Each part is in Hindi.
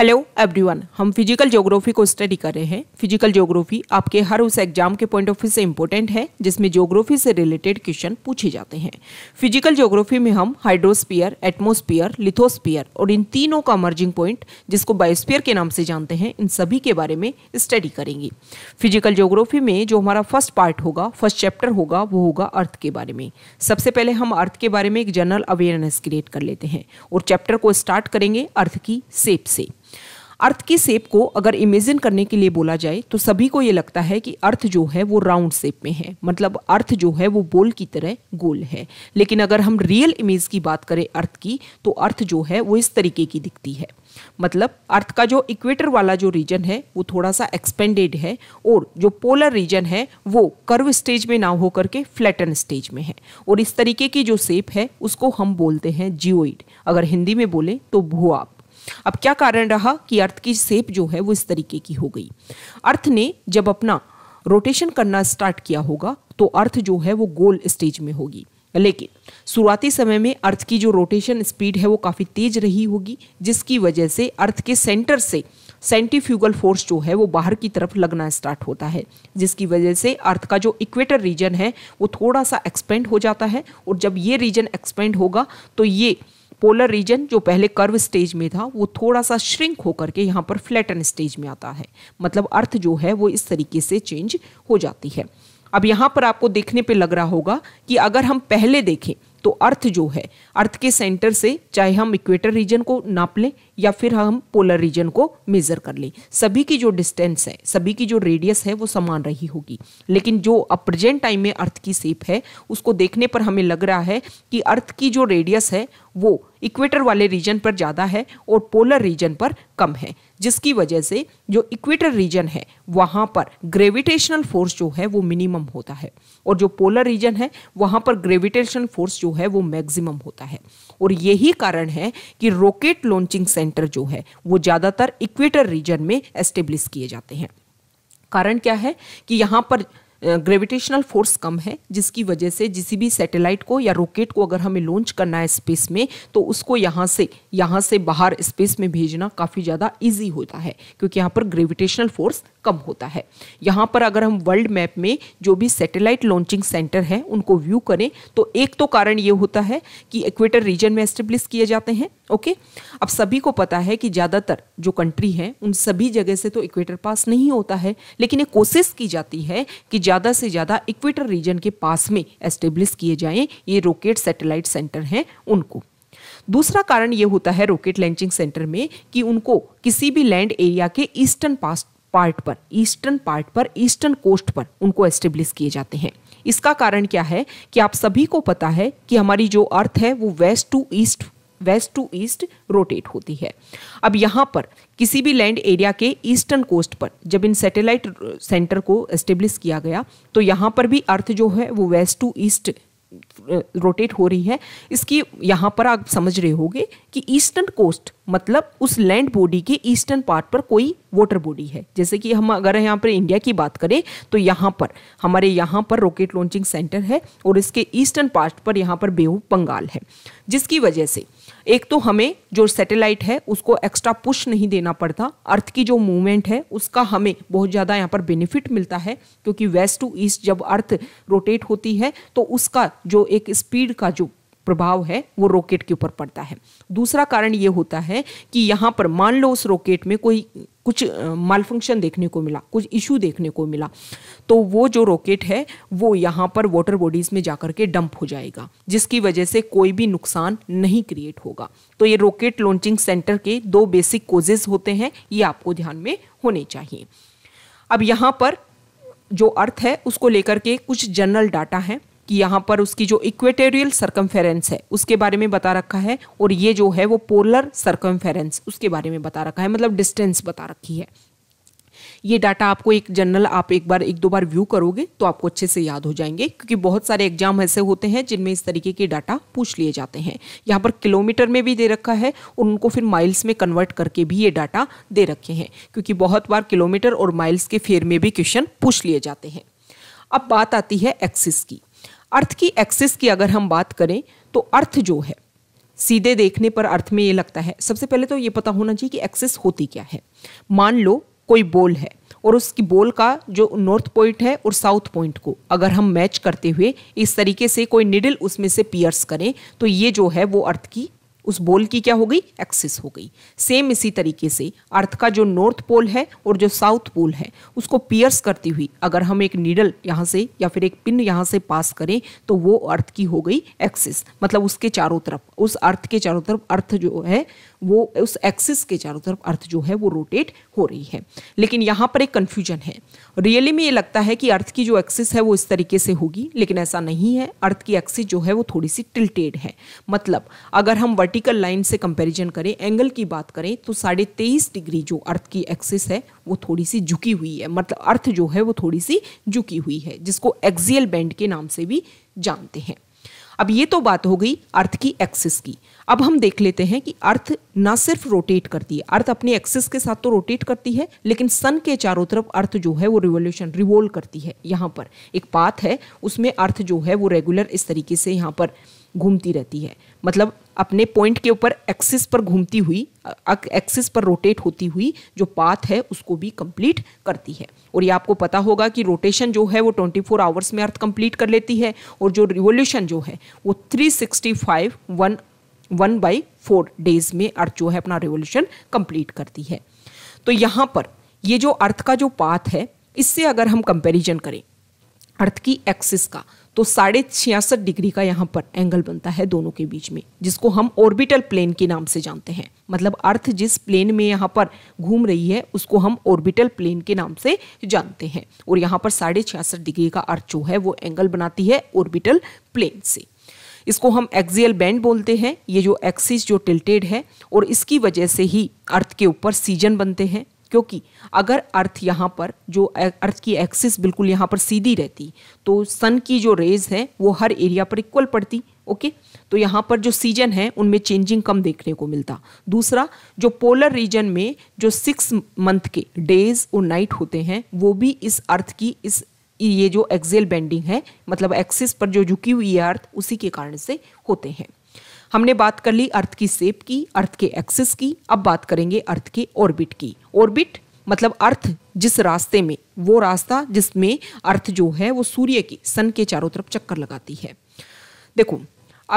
हेलो एवरीवन हम फिजिकल ज्योग्राफी को स्टडी कर रहे हैं फिजिकल ज्योग्राफी आपके हर उस एग्जाम के पॉइंट ऑफ व्यू से इंपॉर्टेंट है जिसमें ज्योग्राफी से रिलेटेड क्वेश्चन पूछे जाते हैं फिजिकल ज्योग्राफी में हम हाइड्रोस्पियर एटमोस्पियर लिथोस्पियर और इन तीनों का मर्जिंग पॉइंट जिसको बायोस्पियर के नाम से जानते हैं इन सभी के बारे में स्टडी करेंगे फिजिकल ज्योग्राफी में जो हमारा फर्स्ट पार्ट होगा फर्स्ट चैप्टर होगा वो होगा अर्थ के बारे में सबसे पहले हम अर्थ के बारे में एक जनरल अवेयरनेस क्रिएट कर लेते हैं और चैप्टर को स्टार्ट करेंगे अर्थ की सेप से अर्थ की सेप को अगर इमेजिन करने के लिए बोला जाए तो सभी को ये लगता है कि अर्थ जो है वो राउंड सेप में है मतलब अर्थ जो है वो बोल की तरह गोल है लेकिन अगर हम रियल इमेज की बात करें अर्थ की तो अर्थ जो है वो इस तरीके की दिखती है मतलब अर्थ का जो इक्वेटर वाला जो रीजन है वो थोड़ा सा एक्सपेंडेड है और जो पोलर रीजन है वो कर्व स्टेज में ना होकर के फ्लैटन स्टेज में है और इस तरीके की जो सेप है उसको हम बोलते हैं जियोइड अगर हिंदी में बोले तो भूआप अब क्या कारण रहा कि अर्थ की सेप जो है वो इस तरीके की हो गई अर्थ ने जब अपना रोटेशन करना स्टार्ट किया होगा तो अर्थ जो है वो गोल स्टेज में होगी लेकिन शुरुआती समय में अर्थ की जो रोटेशन स्पीड है वो काफ़ी तेज रही होगी जिसकी वजह से अर्थ के सेंटर से सेंटिफ्यूगल फोर्स जो है वो बाहर की तरफ लगना स्टार्ट होता है जिसकी वजह से अर्थ का जो इक्वेटर रीजन है वो थोड़ा सा एक्सपेंड हो जाता है और जब ये रीजन एक्सपेंड होगा तो ये पोलर रीजन जो पहले कर्व स्टेज में था वो थोड़ा सा श्रिंक होकर के यहाँ पर फ्लैटन स्टेज में आता है मतलब अर्थ जो है वो इस तरीके से चेंज हो जाती है अब यहाँ पर आपको देखने पे लग रहा होगा कि अगर हम पहले देखें तो अर्थ जो है अर्थ के सेंटर से चाहे हम इक्वेटर रीजन को नाप लें या फिर हम पोलर रीजन को मेज़र कर लें सभी की जो डिस्टेंस है सभी की जो रेडियस है वो समान रही होगी लेकिन जो अब प्रेजेंट टाइम में अर्थ की सेप है उसको देखने पर हमें लग रहा है कि अर्थ की जो रेडियस है वो इक्वेटर वाले रीजन पर ज़्यादा है और पोलर रीजन पर कम है जिसकी वजह से जो इक्वेटर रीजन है वहाँ पर ग्रेविटेशनल फोर्स जो है वो मिनिमम होता है और जो पोलर रीजन है वहाँ पर ग्रेविटेशनल फोर्स जो है वो मैक्सिमम होता है और यही कारण है कि रॉकेट लॉन्चिंग सेंटर सेंटर जो है वो ज़्यादातर इक्वेटर रीजन में एस्टेब्लिश किए जाते हैं कारण क्या है कि यहाँ पर ग्रेविटेशनल फोर्स कम है जिसकी वजह से जिस भी सैटेलाइट को या रॉकेट को अगर हमें लॉन्च करना है स्पेस में तो उसको यहाँ से यहाँ से बाहर स्पेस में भेजना काफ़ी ज़्यादा ईजी होता है क्योंकि यहाँ पर ग्रेविटेशनल फोर्स कम होता है यहाँ पर अगर हम वर्ल्ड मैप में जो भी सैटेलाइट लॉन्चिंग सेंटर है उनको व्यू करें तो एक तो कारण ये होता है कि इक्वेटर रीजन में एस्टेब्लिश किए जाते हैं ओके अब सभी को पता है कि ज़्यादातर जो कंट्री हैं उन सभी जगह से तो इक्वेटर पास नहीं होता है लेकिन एक कोशिश की जाती है कि ज़्यादा से ज़्यादा इक्वेटर रीजन के पास में एस्टेब्लिश किए जाएं ये रॉकेट सैटेलाइट सेंटर हैं उनको दूसरा कारण ये होता है रॉकेट लॉन्चिंग सेंटर में कि उनको किसी भी लैंड एरिया के ईस्टर्न पास पार्ट पर ईस्टर्न पार्ट पर ईस्टर्न कोस्ट पर उनको एस्टेब्लिश किए जाते हैं इसका कारण क्या है कि आप सभी को पता है कि हमारी जो अर्थ है वो west to east west to east rotate होती है अब यहाँ पर किसी भी लैंड एरिया के ईस्टर्न कोस्ट पर जब इन सैटेलाइट सेंटर को एस्टेब्लिश किया गया तो यहाँ पर भी अर्थ जो है वो वेस्ट टू ईस्ट रोटेट हो रही है इसकी यहाँ पर आप समझ रहे होगे कि ईस्टर्न कोस्ट मतलब उस लैंड बॉडी के ईस्टर्न पार्ट पर कोई वाटर बॉडी है जैसे कि हम अगर यहाँ पर इंडिया की बात करें तो यहाँ पर हमारे यहाँ पर रॉकेट लॉन्चिंग सेंटर है और इसके ईस्टर्न पार्ट पर यहाँ पर बेहू पंगाल है जिसकी वजह से एक तो हमें जो सैटेलाइट है उसको एक्स्ट्रा पुश नहीं देना पड़ता अर्थ की जो मूवमेंट है उसका हमें बहुत ज़्यादा यहाँ पर बेनिफिट मिलता है क्योंकि वेस्ट टू ईस्ट जब अर्थ रोटेट होती है तो उसका जो एक स्पीड का जो प्रभाव है वो रॉकेट के ऊपर पड़ता है दूसरा कारण ये होता है कि यहाँ पर मान लो उस रॉकेट में कोई कुछ माल फंक्शन देखने को मिला कुछ इशू देखने को मिला तो वो जो रॉकेट है वो यहाँ पर वाटर बॉडीज़ में जाकर के डंप हो जाएगा जिसकी वजह से कोई भी नुकसान नहीं क्रिएट होगा तो ये रॉकेट लॉन्चिंग सेंटर के दो बेसिक कोजेज होते हैं ये आपको ध्यान में होने चाहिए अब यहाँ पर जो अर्थ है उसको लेकर के कुछ जनरल डाटा है कि यहाँ पर उसकी जो इक्वेटेरियल सर्कम्फेरेंस है उसके बारे में बता रखा है और ये जो है वो पोलर सर्कम्फेरेंस उसके बारे में बता रखा है मतलब डिस्टेंस बता रखी है ये डाटा आपको एक जनरल आप एक बार एक दो बार व्यू करोगे तो आपको अच्छे से याद हो जाएंगे क्योंकि बहुत सारे एग्जाम ऐसे होते हैं जिनमें इस तरीके के डाटा पूछ लिए जाते हैं यहाँ पर किलोमीटर में भी दे रखा है और उनको फिर माइल्स में कन्वर्ट करके भी ये डाटा दे रखे हैं क्योंकि बहुत बार किलोमीटर और माइल्स के फेर में भी क्वेश्चन पूछ लिए जाते हैं अब बात आती है एक्सिस की अर्थ की एक्सिस की अगर हम बात करें तो अर्थ जो है सीधे देखने पर अर्थ में ये लगता है सबसे पहले तो ये पता होना चाहिए कि एक्सिस होती क्या है मान लो कोई बोल है और उसकी बोल का जो नॉर्थ पॉइंट है और साउथ पॉइंट को अगर हम मैच करते हुए इस तरीके से कोई निडल उसमें से पियर्स करें तो ये जो है वो अर्थ की उस बोल की क्या हो गई एक्सिस हो गई सेम इसी तरीके से अर्थ का जो नॉर्थ पोल है और जो साउथ पोल है उसको पियर्स करती हुई अगर हम एक नीडल यहाँ से या फिर एक पिन यहाँ से पास करें तो वो अर्थ की हो गई एक्सिस मतलब उसके चारों तरफ उस अर्थ के चारों तरफ अर्थ जो है वो उस एक्सिस के चारों तरफ अर्थ जो है वो रोटेट हो रही है लेकिन यहाँ पर एक कन्फ्यूजन है रियली में ये लगता है कि अर्थ की जो एक्सिस है वो इस तरीके से होगी लेकिन ऐसा नहीं है अर्थ की एक्सिस जो है वो थोड़ी सी टिल्टेड है मतलब अगर हम वर्टिकल लाइन से कंपैरिजन करें एंगल की बात करें तो साढ़े तेईस डिग्री जो अर्थ की एक्सिस है वो थोड़ी सी झुकी हुई है मतलब अर्थ जो है वो थोड़ी सी झुकी हुई है जिसको एक्सियल बैंड के नाम से भी जानते हैं अब ये तो बात हो गई अर्थ की एक्सिस की अब हम देख लेते हैं कि अर्थ ना सिर्फ रोटेट करती है अर्थ अपने एक्सिस के साथ तो रोटेट करती है लेकिन सन के चारों तरफ अर्थ जो है वो रिवोल्यूशन रिवोल्व करती है यहाँ पर एक पाथ है उसमें अर्थ जो है वो रेगुलर इस तरीके से यहाँ पर घूमती रहती है मतलब अपने पॉइंट के ऊपर एक्सिस पर घूमती हुई एक्सिस पर रोटेट होती हुई जो पाथ है उसको भी कंप्लीट करती है और ये आपको पता होगा कि रोटेशन जो है वो 24 आवर्स में अर्थ कंप्लीट कर लेती है और जो रिवोल्यूशन जो है वो 365 sixty five one one by four days में अर्थ जो है अपना रिवोल्यूशन कंप्लीट करती है तो यहाँ पर ये जो अर्थ का जो पाथ है इससे अगर हम कंपेरिजन करें अर्थ की एक्सिस का तो साढ़े छियासठ डिग्री का यहाँ पर एंगल बनता है दोनों के बीच में जिसको हम ऑर्बिटल प्लेन के नाम से जानते हैं मतलब अर्थ जिस प्लेन में यहाँ पर घूम रही है उसको हम ऑर्बिटल प्लेन के नाम से जानते हैं और यहाँ पर साढ़े छियासठ डिग्री का अर्थ जो है वो एंगल बनाती है ऑर्बिटल प्लेन से इसको हम एक्सियल बैंड बोलते हैं ये जो एक्सिस जो टिल्टेड है और इसकी वजह से ही अर्थ के ऊपर सीजन बनते हैं क्योंकि अगर अर्थ यहाँ पर जो अर्थ की एक्सिस बिल्कुल यहाँ पर सीधी रहती तो सन की जो रेज है वो हर एरिया पर इक्वल पड़ती ओके तो यहाँ पर जो सीजन है उनमें चेंजिंग कम देखने को मिलता दूसरा जो पोलर रीजन में जो सिक्स मंथ के डेज और नाइट होते हैं वो भी इस अर्थ की इस ये जो एक्सेल बेंडिंग है मतलब एक्सिस पर जो झुकी हुई है अर्थ उसी के कारण से होते हैं हमने बात कर ली अर्थ की सेप की अर्थ के एक्सिस की अब बात करेंगे अर्थ के ऑर्बिट की ऑर्बिट मतलब अर्थ जिस रास्ते में वो रास्ता जिसमें अर्थ जो है वो सूर्य की सन के चारों तरफ चक्कर लगाती है देखो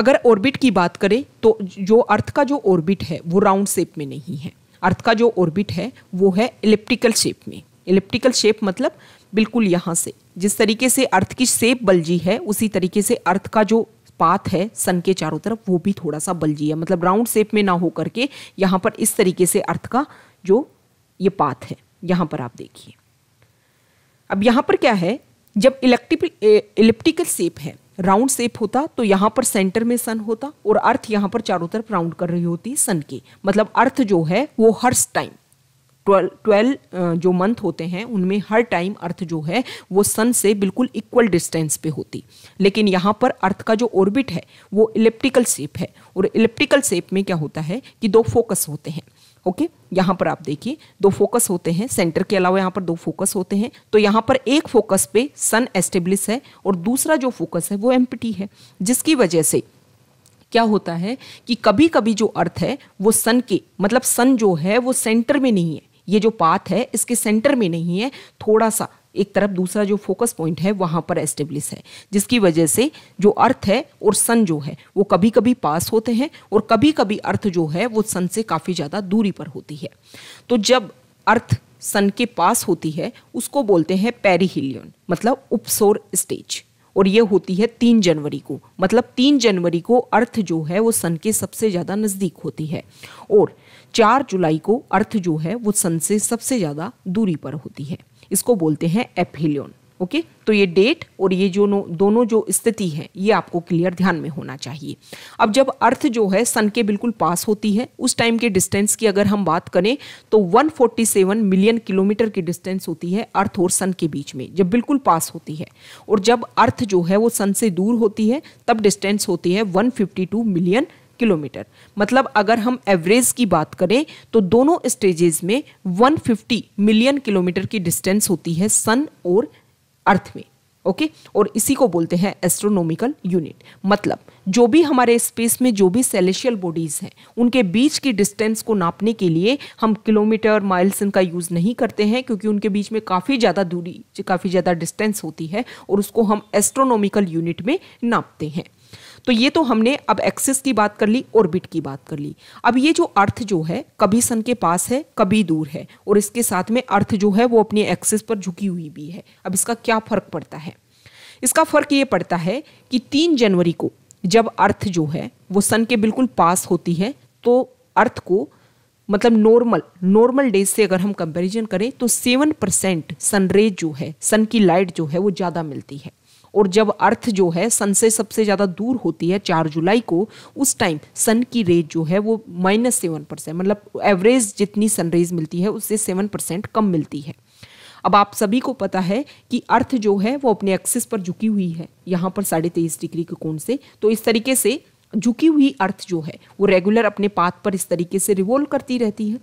अगर ऑर्बिट की बात करें तो जो अर्थ का जो ऑर्बिट है वो राउंड शेप में नहीं है अर्थ का जो ऑर्बिट है वो है इलिप्टिकल शेप में इलिप्टिकल शेप मतलब बिल्कुल यहाँ से जिस तरीके से अर्थ की शेप बलजी है उसी तरीके से अर्थ का जो पाथ है सन के चारों तरफ वो भी थोड़ा सा बलजी है मतलब राउंड शेप में ना होकर के यहाँ पर इस तरीके से अर्थ का जो ये पाथ है यहाँ पर आप देखिए अब यहाँ पर क्या है जब इलेक्ट्रिक इलेप्टिकल शेप है राउंड शेप होता तो यहाँ पर सेंटर में सन होता और अर्थ यहाँ पर चारों तरफ राउंड कर रही होती सन के मतलब अर्थ जो है वो हर टाइम ट्वेल्व जो मंथ होते हैं उनमें हर टाइम अर्थ जो है वो सन से बिल्कुल इक्वल डिस्टेंस पे होती लेकिन यहाँ पर अर्थ का जो ऑर्बिट है वो इलेप्टिकल शेप है और इलेप्टिकल शेप में क्या होता है कि दो फोकस होते हैं ओके यहाँ पर आप देखिए दो फोकस होते हैं सेंटर के अलावा यहाँ पर दो फोकस होते हैं तो यहाँ पर एक फोकस पे सन एस्टेब्लिश है और दूसरा जो फोकस है वो एम्पटी है जिसकी वजह से क्या होता है कि कभी कभी जो अर्थ है वो सन के मतलब सन जो है वो सेंटर में नहीं है ये जो पाथ है इसके सेंटर में नहीं है थोड़ा सा एक तरफ दूसरा जो फोकस पॉइंट है वहाँ पर एस्टेब्लिश है जिसकी वजह से जो अर्थ है और सन जो है वो कभी कभी पास होते हैं और कभी कभी अर्थ जो है वो सन से काफ़ी ज़्यादा दूरी पर होती है तो जब अर्थ सन के पास होती है उसको बोलते हैं पेरीहिलियन मतलब उपसोर स्टेज और ये होती है तीन जनवरी को मतलब तीन जनवरी को अर्थ जो है वो सन के सबसे ज़्यादा नज़दीक होती है और चार जुलाई को अर्थ जो है वो सन से सबसे ज़्यादा दूरी पर होती है इसको बोलते हैं एफिलियोन ओके तो ये डेट और ये जो दोनों जो स्थिति है ये आपको क्लियर ध्यान में होना चाहिए अब जब अर्थ जो है सन के बिल्कुल पास होती है उस टाइम के डिस्टेंस की अगर हम बात करें तो 147 मिलियन किलोमीटर की डिस्टेंस होती है अर्थ और सन के बीच में जब बिल्कुल पास होती है और जब अर्थ जो है वो सन से दूर होती है तब डिस्टेंस होती है वन मिलियन किलोमीटर मतलब अगर हम एवरेज की बात करें तो दोनों स्टेजेस में 150 मिलियन किलोमीटर की डिस्टेंस होती है सन और अर्थ में ओके okay? और इसी को बोलते हैं एस्ट्रोनॉमिकल यूनिट मतलब जो भी हमारे स्पेस में जो भी सेलेशियल बॉडीज़ हैं उनके बीच की डिस्टेंस को नापने के लिए हम किलोमीटर माइल्स इनका यूज़ नहीं करते हैं क्योंकि उनके बीच में काफ़ी ज़्यादा दूरी काफ़ी ज़्यादा डिस्टेंस होती है और उसको हम एस्ट्रोनॉमिकल यूनिट में नापते हैं तो ये तो हमने अब एक्सिस की बात कर ली ऑर्बिट की बात कर ली अब ये जो अर्थ जो है कभी सन के पास है कभी दूर है और इसके साथ में अर्थ जो है वो अपनी एक्सिस पर झुकी हुई भी है अब इसका क्या फर्क पड़ता है इसका फर्क ये पड़ता है कि तीन जनवरी को जब अर्थ जो है वो सन के बिल्कुल पास होती है तो अर्थ को मतलब नॉर्मल नॉर्मल डेज से अगर हम कंपैरिजन करें तो सेवन परसेंट सनरेज जो है सन की लाइट जो है वो ज़्यादा मिलती है और जब अर्थ जो है सन से सबसे ज़्यादा दूर होती है चार जुलाई को उस टाइम सन की रेज जो है वो माइनस सेवन परसेंट मतलब एवरेज जितनी सनरेज मिलती है उससे सेवन परसेंट कम मिलती है अब आप सभी को पता है कि अर्थ जो है वो अपने एक्सिस पर झुकी हुई है यहाँ पर साढ़े तेईस डिग्री के कोण से तो इस तरीके से झुकी हुई अर्थ जो है वो रेगुलर अपने पाथ पर इस तरीके से रिवोल्व करती रहती है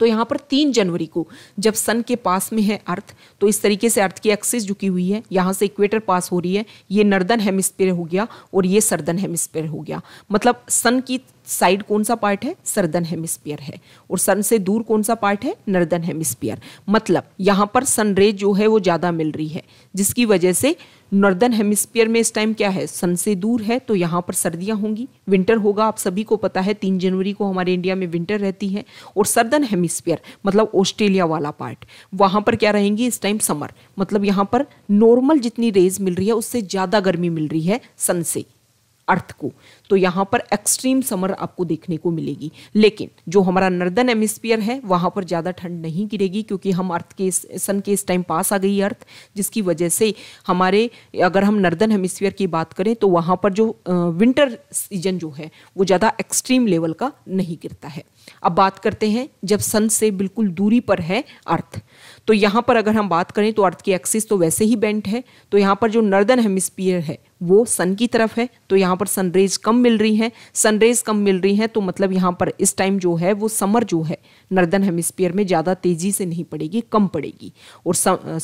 तो यहाँ पर तीन जनवरी को जब सन के पास में है अर्थ तो इस तरीके से अर्थ की एक्सिस झुकी हुई है यहाँ से इक्वेटर पास हो रही है ये नर्दन हेमिस्पेयर हो गया और ये सर्दन हेमिस्पेयर हो गया मतलब सन की साइड कौन सा पार्ट है सर्दन हेमिस्पियर है और सन से दूर कौन सा पार्ट है नर्दन हेमिस्पियर मतलब यहाँ पर सनरेज जो है वो ज़्यादा मिल रही है जिसकी वजह से नर्दन हेमिस्पियर में इस टाइम क्या है सन से दूर है तो यहाँ पर सर्दियाँ होंगी विंटर होगा आप सभी को पता है तीन जनवरी को हमारे इंडिया में विंटर रहती है और सर्दन हेमिस्पियर मतलब ऑस्ट्रेलिया वाला पार्ट वहाँ पर क्या रहेंगी इस टाइम समर मतलब यहाँ पर नॉर्मल जितनी रेज मिल रही है उससे ज़्यादा गर्मी मिल रही है सन से अर्थ को तो यहाँ पर एक्सट्रीम समर आपको देखने को मिलेगी लेकिन जो हमारा नर्दन एमिस्पियर है वहाँ पर ज़्यादा ठंड नहीं गिरेगी क्योंकि हम अर्थ के सन के इस टाइम पास आ गई अर्थ जिसकी वजह से हमारे अगर हम नर्दन हेमिस्फीयर की बात करें तो वहाँ पर जो विंटर सीजन जो है वो ज़्यादा एक्सट्रीम लेवल का नहीं गिरता है अब बात करते हैं जब सन से बिल्कुल दूरी पर है अर्थ तो यहाँ पर अगर हम बात करें तो अर्थ की एक्सिस तो वैसे ही बेंट है तो यहाँ पर जो नर्दन हेमिस्पियर है वो सन की तरफ है तो यहाँ पर सनरेज कम मिल रही हैं सनरेज कम मिल रही हैं तो मतलब यहाँ पर इस टाइम जो है वो समर जो है नर्दन हेमिस्फीयर में ज़्यादा तेज़ी से नहीं पड़ेगी कम पड़ेगी और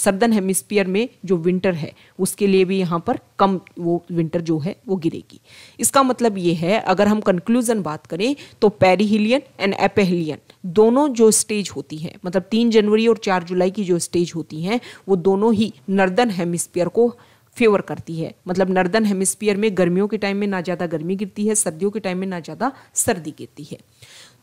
सर्दन हेमिस्फीयर में जो विंटर है उसके लिए भी यहाँ पर कम वो विंटर जो है वो गिरेगी इसका मतलब ये है अगर हम कंक्लूज़न बात करें तो पेरीहिलियन एंड एपेहिलियन दोनों जो स्टेज होती है मतलब तीन जनवरी और चार जुलाई की जो स्टेज होती हैं वो दोनों ही नर्दन हेमिस्फीयर को फेवर करती है मतलब नर्दन हेमिस्फीयर में गर्मियों के टाइम में ना ज़्यादा गर्मी गिरती है सर्दियों के टाइम में ना ज़्यादा सर्दी गिरती है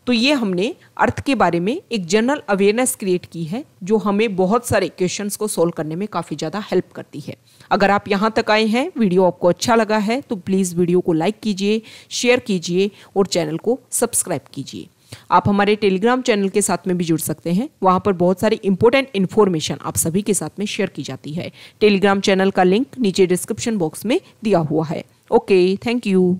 तो ये हमने अर्थ के बारे में एक जनरल अवेयरनेस क्रिएट की है जो हमें बहुत सारे क्वेश्चंस को सोल्व करने में काफ़ी ज़्यादा हेल्प करती है अगर आप यहाँ तक आए हैं वीडियो आपको अच्छा लगा है तो प्लीज़ वीडियो को लाइक कीजिए शेयर कीजिए और चैनल को सब्सक्राइब कीजिए आप हमारे टेलीग्राम चैनल के साथ में भी जुड़ सकते हैं वहां पर बहुत सारी इंपॉर्टेंट इन्फॉर्मेशन आप सभी के साथ में शेयर की जाती है टेलीग्राम चैनल का लिंक नीचे डिस्क्रिप्शन बॉक्स में दिया हुआ है ओके थैंक यू